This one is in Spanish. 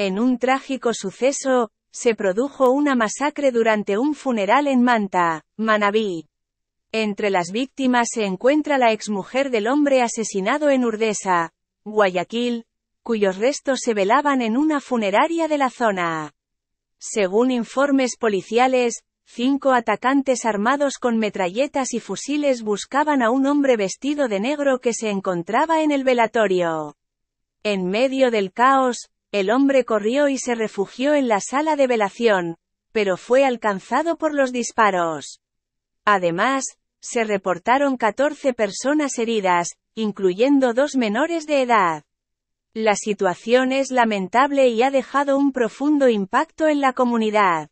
En un trágico suceso, se produjo una masacre durante un funeral en Manta, Manabí. Entre las víctimas se encuentra la exmujer del hombre asesinado en Urdesa, Guayaquil, cuyos restos se velaban en una funeraria de la zona. Según informes policiales, cinco atacantes armados con metralletas y fusiles buscaban a un hombre vestido de negro que se encontraba en el velatorio. En medio del caos, el hombre corrió y se refugió en la sala de velación, pero fue alcanzado por los disparos. Además, se reportaron 14 personas heridas, incluyendo dos menores de edad. La situación es lamentable y ha dejado un profundo impacto en la comunidad.